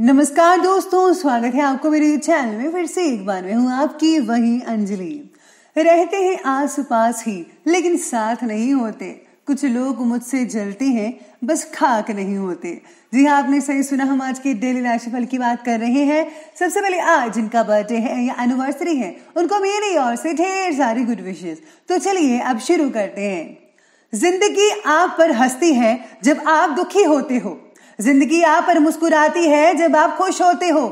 नमस्कार दोस्तों स्वागत है आपको मेरे चैनल में फिर से एक बार मैं हूँ आपकी वही अंजलि रहते हैं आस पास ही लेकिन साथ नहीं होते कुछ लोग मुझसे जलते हैं बस खाक नहीं होते जी हाँ आपने सही सुना हम आज के डेली राशिफल की बात कर रहे हैं सबसे पहले आज जिनका बर्थडे है या एनिवर्सरी है उनको मेरी ओर से ढेर सारी गुड विशेष तो चलिए अब शुरू करते हैं जिंदगी आप पर हंसती है जब आप दुखी होते हो जिंदगी आप पर मुस्कुराती है जब आप खुश होते हो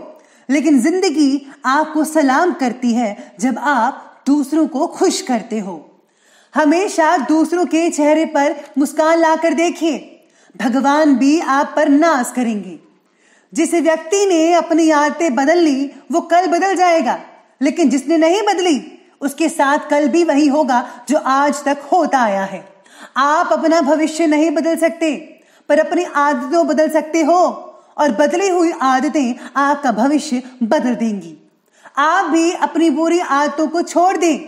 लेकिन जिंदगी आपको सलाम करती है जब आप दूसरों को खुश करते हो हमेशा दूसरों के चेहरे पर मुस्कान लाकर देखिए भगवान भी आप पर नाश करेंगे जिस व्यक्ति ने अपनी आदतें बदल ली वो कल बदल जाएगा लेकिन जिसने नहीं बदली उसके साथ कल भी वही होगा जो आज तक होता आया है आप अपना भविष्य नहीं बदल सकते पर अपनी आदतों बदल सकते हो और बदली हुई आदतें आपका भविष्य बदल देंगी आप भी अपनी बुरी आदतों को छोड़ दें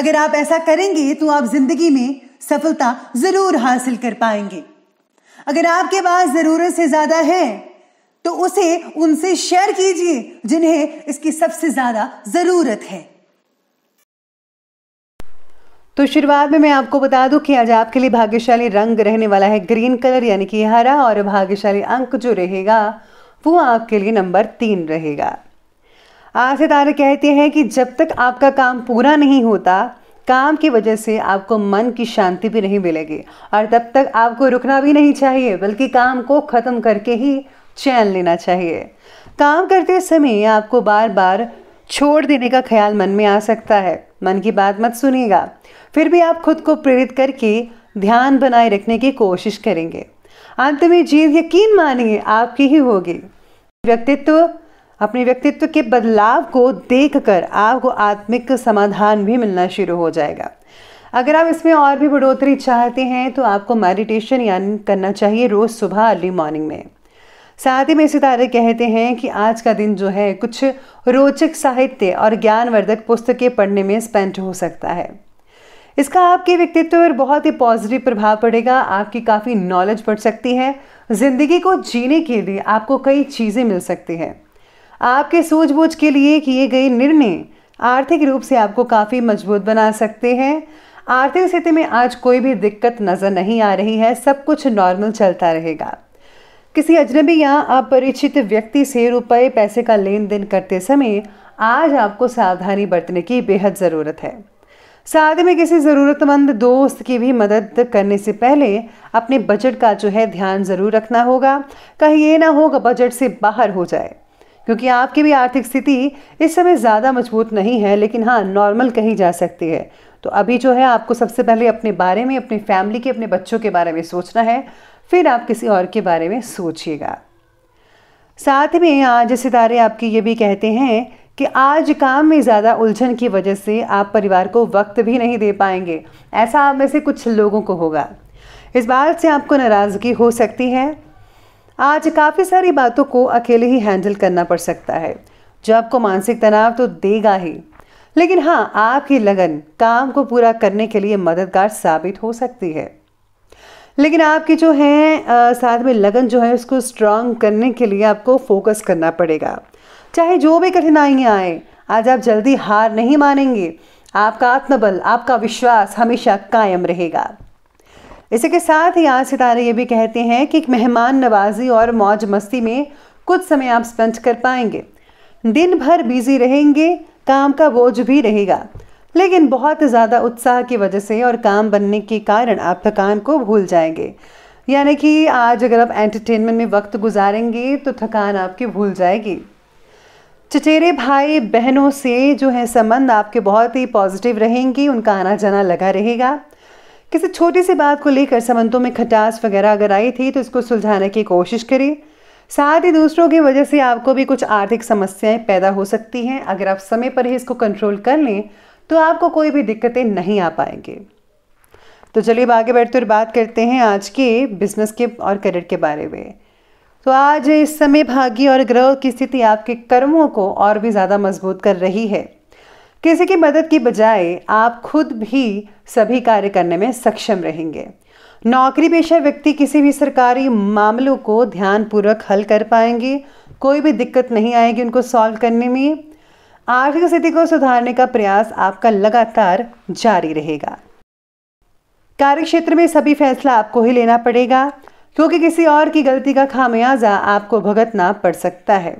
अगर आप ऐसा करेंगे तो आप जिंदगी में सफलता जरूर हासिल कर पाएंगे अगर आपके पास जरूरत से ज्यादा है तो उसे उनसे शेयर कीजिए जिन्हें इसकी सबसे ज्यादा जरूरत है तो शुरुआत में मैं आपको बता दूं कि आज आपके लिए भाग्यशाली रंग रहने वाला है ग्रीन कलर यानी कि हरा और भाग्यशाली अंक जो रहेगा वो आपके लिए नंबर तीन रहेगा आज सितारे कहते हैं कि जब तक आपका काम पूरा नहीं होता काम की वजह से आपको मन की शांति भी नहीं मिलेगी और तब तक आपको रुकना भी नहीं चाहिए बल्कि काम को ख़त्म करके ही चैन लेना चाहिए काम करते समय आपको बार बार छोड़ देने का ख्याल मन में आ सकता है मन की बात मत सुनेगा फिर भी आप खुद को प्रेरित करके ध्यान बनाए रखने की कोशिश करेंगे अंत में जीत यकीन मानिए आपकी ही होगी व्यक्तित्व अपने व्यक्तित्व के बदलाव को देखकर आपको आत्मिक समाधान भी मिलना शुरू हो जाएगा अगर आप इसमें और भी बढ़ोतरी चाहते हैं तो आपको मेडिटेशन यानी करना चाहिए रोज़ सुबह अर्ली मॉर्निंग में साथ ही में सितारे कहते हैं कि आज का दिन जो है कुछ रोचक साहित्य और ज्ञानवर्धक पुस्तकें पढ़ने में स्पेंट हो सकता है इसका आपके व्यक्तित्व पर बहुत ही पॉजिटिव प्रभाव पड़ेगा आपकी काफ़ी नॉलेज बढ़ सकती है ज़िंदगी को जीने के लिए आपको कई चीज़ें मिल सकती हैं आपके सूझबूझ के लिए किए गए निर्णय आर्थिक रूप से आपको काफ़ी मजबूत बना सकते हैं आर्थिक स्थिति में आज कोई भी दिक्कत नज़र नहीं आ रही है सब कुछ नॉर्मल चलता रहेगा किसी अजनबी या अपरिचित व्यक्ति से रुपए पैसे का लेन देन करते समय आज आपको सावधानी बरतने की बेहद ज़रूरत है साथ में किसी ज़रूरतमंद दोस्त की भी मदद करने से पहले अपने बजट का जो है ध्यान ज़रूर रखना होगा कहीं ये ना होगा बजट से बाहर हो जाए क्योंकि आपकी भी आर्थिक स्थिति इस समय ज़्यादा मजबूत नहीं है लेकिन हाँ नॉर्मल कही जा सकती है तो अभी जो है आपको सबसे पहले अपने बारे में अपनी फैमिली के अपने बच्चों के बारे में सोचना है फिर आप किसी और के बारे में सोचिएगा साथ में आज सितारे आपके ये भी कहते हैं कि आज काम में ज़्यादा उलझन की वजह से आप परिवार को वक्त भी नहीं दे पाएंगे ऐसा आप में से कुछ लोगों को होगा इस बात से आपको नाराज़गी हो सकती है आज काफ़ी सारी बातों को अकेले ही हैंडल करना पड़ सकता है जो आपको मानसिक तनाव तो देगा ही लेकिन हाँ आपकी लगन काम को पूरा करने के लिए मददगार साबित हो सकती है लेकिन आपकी जो है आ, साथ में लगन जो है उसको स्ट्रांग करने के लिए आपको फोकस करना पड़ेगा चाहे जो भी कठिनाइयाँ आए आज आप जल्दी हार नहीं मानेंगे आपका आत्मबल आपका विश्वास हमेशा कायम रहेगा इसी के साथ ही आज सितारे ये भी कहते हैं कि मेहमान नवाजी और मौज मस्ती में कुछ समय आप स्पेंड कर पाएंगे दिन भर बिजी रहेंगे काम का बोझ भी रहेगा लेकिन बहुत ज़्यादा उत्साह की वजह से और काम बनने के कारण आप थकान को भूल जाएंगे यानी कि आज अगर आप एंटरटेनमेंट में वक्त गुजारेंगे तो थकान आपकी भूल जाएगी चचेरे भाई बहनों से जो है संबंध आपके बहुत ही पॉजिटिव रहेंगी उनका आना जाना लगा रहेगा किसी छोटी सी बात को लेकर संबंधों में खटास वगैरह अगर आई थी तो इसको सुलझाने की कोशिश करें साथ ही दूसरों की वजह से आपको भी कुछ आर्थिक समस्याएं पैदा हो सकती हैं अगर आप समय पर ही इसको कंट्रोल कर लें तो आपको कोई भी दिक्कतें नहीं आ पाएंगी तो चलिए आगे बढ़ते और बात करते हैं आज के बिजनेस के और करियर के बारे में तो आज इस समय भागी और ग्रह की स्थिति आपके कर्मों को और भी ज़्यादा मजबूत कर रही है किसी की मदद की बजाय आप खुद भी सभी कार्य करने में सक्षम रहेंगे नौकरी पेशा व्यक्ति किसी भी सरकारी मामलों को ध्यानपूर्वक हल कर पाएंगे कोई भी दिक्कत नहीं आएगी उनको सॉल्व करने में आर्थिक स्थिति को सुधारने का प्रयास आपका लगातार जारी रहेगा कार्य क्षेत्र में सभी फैसला आपको ही लेना पड़ेगा क्योंकि किसी और की गलती का खामियाजा आपको भुगतना पड़ सकता है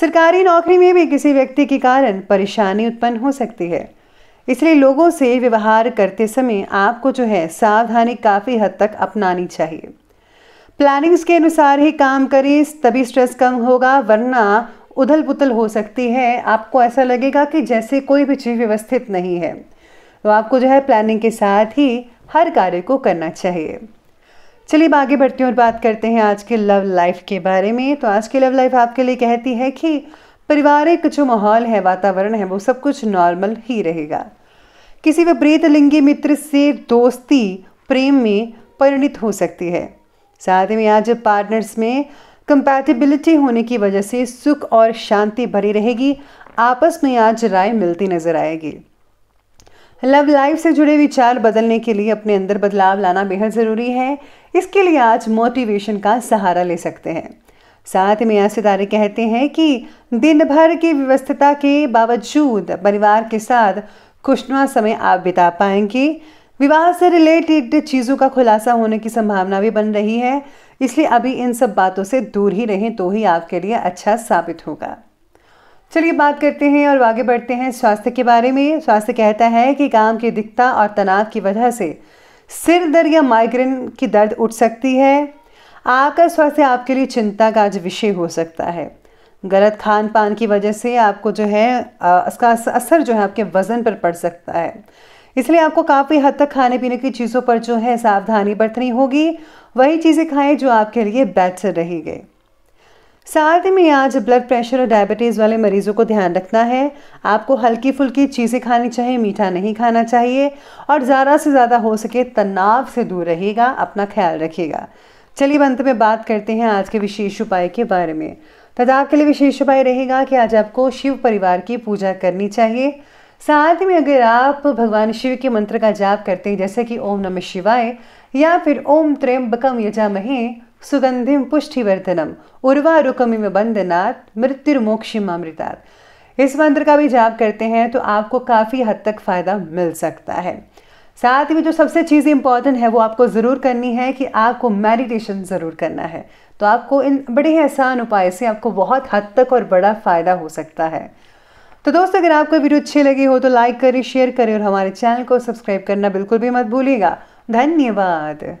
सरकारी नौकरी में भी किसी व्यक्ति के कारण परेशानी उत्पन्न हो सकती है इसलिए लोगों से व्यवहार करते समय आपको जो है सावधानी काफ़ी हद तक अपनानी चाहिए प्लानिंग्स के अनुसार ही काम करें तभी स्ट्रेस कम होगा वरना उधल पुथल हो सकती है आपको ऐसा लगेगा कि जैसे कोई भी चीज़ व्यवस्थित नहीं है तो आपको जो है प्लानिंग के साथ ही हर कार्य को करना चाहिए चलिए आगे बढ़ते हैं और बात करते हैं आज के लव लाइफ के बारे में तो आज की लव लाइफ आपके लिए कहती है कि पारिवारिक जो माहौल है वातावरण है वो सब कुछ नॉर्मल ही रहेगा किसी विपरीत लिंगी मित्र से दोस्ती प्रेम में परिणित हो सकती है साथ में आज पार्टनर्स में कंपैटिबिलिटी होने की वजह से सुख और शांति भरी रहेगी आपस में आज राय मिलती नजर आएगी लव लाइफ से जुड़े विचार बदलने के लिए अपने अंदर बदलाव लाना बेहद ज़रूरी है इसके लिए आज मोटिवेशन का सहारा ले सकते हैं साथ में यहाँ सितारे कहते हैं कि दिन भर की व्यवस्थता के बावजूद परिवार के साथ खुशनुमा समय आप बिता पाएंगे विवाह से रिलेटेड चीज़ों का खुलासा होने की संभावना भी बन रही है इसलिए अभी इन सब बातों से दूर ही रहें तो ही आपके लिए अच्छा साबित होगा चलिए बात करते हैं और आगे बढ़ते हैं स्वास्थ्य के बारे में स्वास्थ्य कहता है कि काम की दिक्कता और तनाव की वजह से सिर दर्द या माइग्रेन की दर्द उठ सकती है आपका स्वास्थ्य आपके लिए चिंता का आज विषय हो सकता है गलत खान पान की वजह से आपको जो है इसका असर जो है आपके वज़न पर पड़ सकता है इसलिए आपको काफ़ी हद तक खाने पीने की चीज़ों पर जो है सावधानी बरतनी होगी वही चीज़ें खाएं जो आपके लिए बेटर रहेंगे साथ ही में आज ब्लड प्रेशर और डायबिटीज़ वाले मरीज़ों को ध्यान रखना है आपको हल्की फुल्की चीज़ें खानी चाहिए मीठा नहीं खाना चाहिए और ज़्यादा से ज़्यादा हो सके तनाव से दूर रहेगा अपना ख्याल रखिएगा चलिए अंत में बात करते हैं आज के विशेष उपाय के बारे में तथा आपके लिए विशेष उपाय रहेगा कि आज आपको शिव परिवार की पूजा करनी चाहिए साथ में अगर आप भगवान शिव के मंत्र का जाप करते हैं जैसे कि ओम नमः शिवाय या फिर ओम त्र्यंबकम यजामहे सुगंधिम पुष्टिवर्धनम मृत्यु बंदनात् मृत्युर्मोक्षिमामृतात् इस मंत्र का भी जाप करते हैं तो आपको काफ़ी हद तक फ़ायदा मिल सकता है साथ में जो सबसे चीज़ इंपॉर्टेंट है वो आपको ज़रूर करनी है कि आपको मेडिटेशन ज़रूर करना है तो आपको इन बड़े ही आसान उपाय से आपको बहुत हद तक और बड़ा फ़ायदा हो सकता है तो दोस्तों अगर आपको वीडियो अच्छी लगी हो तो लाइक करें शेयर करें और हमारे चैनल को सब्सक्राइब करना बिल्कुल भी मत भूलिएगा धन्यवाद